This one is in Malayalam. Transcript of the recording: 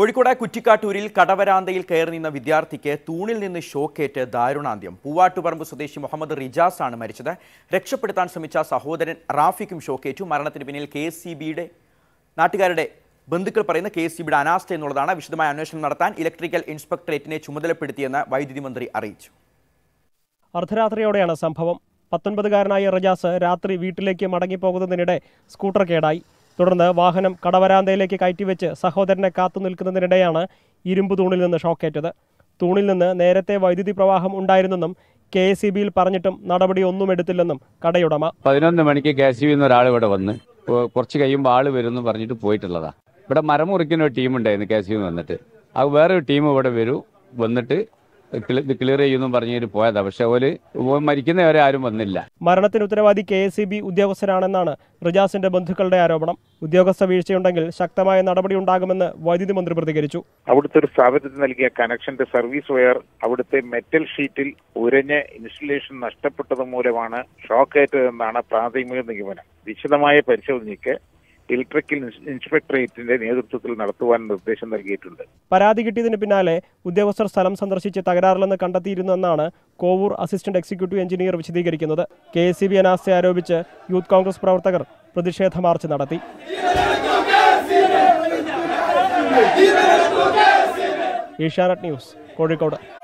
കോഴിക്കോട് കുറ്റിക്കാട്ടൂരിൽ കടവരാന്തയിൽ കയറി നിന്ന വിദ്യാർത്ഥിക്ക് തൂണിൽ നിന്ന് ഷോക്കേറ്റ് ദാരുണാന്ത്യം പൂവാട്ടുപറമ്പ് സ്വദേശി മുഹമ്മദ് റിജാസ് ആണ് മരിച്ചത് രക്ഷപ്പെടുത്താൻ ശ്രമിച്ച സഹോദരൻ റാഫിക്കും ഷോക്കേറ്റു മരണത്തിന് പിന്നിൽ കെ സി ബിയുടെ നാട്ടുകാരുടെ ബന്ധുക്കൾ പറയുന്ന കെ സി ബിയുടെ അനാസ്ഥ എന്നുള്ളതാണ് വിശദമായ അന്വേഷണം നടത്താൻ ഇലക്ട്രിക്കൽ ഇൻസ്പെക്ടറേറ്റിനെ ചുമതലപ്പെടുത്തിയെന്ന് വൈദ്യുതി മന്ത്രി അറിയിച്ചു അർദ്ധരാത്രിയോടെയാണ് സംഭവം പത്തൊൻപതുകാരനായ റിജാസ് രാത്രി വീട്ടിലേക്ക് മടങ്ങിപ്പോകുന്നതിനിടെ സ്കൂട്ടർ കേടായി തുടർന്ന് വാഹനം കടവരാന്തയിലേക്ക് കയറ്റിവെച്ച് സഹോദരനെ കാത്തു നിൽക്കുന്നതിനിടെയാണ് ഇരുമ്പ് തൂണിൽ നിന്ന് ഷോക്കേറ്റത് തൂണിൽ നിന്ന് നേരത്തെ വൈദ്യുതി പ്രവാഹം ഉണ്ടായിരുന്നെന്നും കെ എസ് സി ബിയിൽ പറഞ്ഞിട്ടും നടപടി ഒന്നും എടുത്തില്ലെന്നും കടയുടമ പതിനൊന്ന് മണിക്ക് കെ എസ് സി ബിന്ന് ഒരാൾ ഇവിടെ വന്ന് കുറച്ച് കഴിയുമ്പോൾ ആള് വരുമെന്ന് പറഞ്ഞിട്ട് പോയിട്ടുള്ളതാ ഇവിടെ മരം മുറിക്കുന്ന ഒരു ടീം ഉണ്ടായിരുന്നു കെ എസ് സി വന്നിട്ട് അത് വേറൊരു ടീം ഇവിടെ വരൂ വന്നിട്ട് ക്ലിയർ ചെയ്യുന്നു പറഞ്ഞിട്ട് പോയതാ പക്ഷെ ഓല് മരിക്കുന്നവരെ ആരും വന്നില്ല മരണത്തിന് ഉത്തരവാദി കെ എസ് ബി ഉദ്യോഗസ്ഥരാണെന്നാണ് റിജാസിന്റെ ബന്ധുക്കളുടെ ആരോപണം ഉദ്യോഗസ്ഥ വീഴ്ചയുണ്ടെങ്കിൽ ശക്തമായ നടപടി ഉണ്ടാകുമെന്ന് വൈദ്യുതി മന്ത്രി പ്രതികരിച്ചു അവിടുത്തെ ഒരു സ്ഥാപനത്തിന് നൽകിയ കണക്ഷന്റെ സർവീസ് വയർ അവിടുത്തെ മെറ്റൽ ഷീറ്റിൽ ഉരഞ്ഞ ഇൻസ്റ്റലേഷൻ നഷ്ടപ്പെട്ടത് മൂലമാണ് ഷോക്കേറ്റതെന്നാണ് പ്രാഥമിക നിഗമനം വിശദമായ പരിശോധനയ്ക്ക് ഇലക്ട്രിക്കൽ ഇൻസ്പെക്ടറേറ്റിന്റെ നേതൃത്വത്തിൽ നടത്തുവാൻ നിർദ്ദേശം നൽകിയിട്ടുണ്ട് പരാതി കിട്ടിയതിന് പിന്നാലെ ഉദ്യോഗസ്ഥർ സ്ഥലം സന്ദർശിച്ച് തകരാറില്ലെന്ന് കണ്ടെത്തിയിരുന്നെന്നാണ് കോവൂർ അസിസ്റ്റന്റ് എക്സിക്യൂട്ടീവ് എഞ്ചിനീയർ വിശദീകരിക്കുന്നത് കെ എസ് സി ബി ആരോപിച്ച് യൂത്ത് കോൺഗ്രസ് പ്രവർത്തകർ പ്രതിഷേധ മാർച്ച് നടത്തി ഏഷ്യാനെറ്റ് ന്യൂസ് കോഴിക്കോട്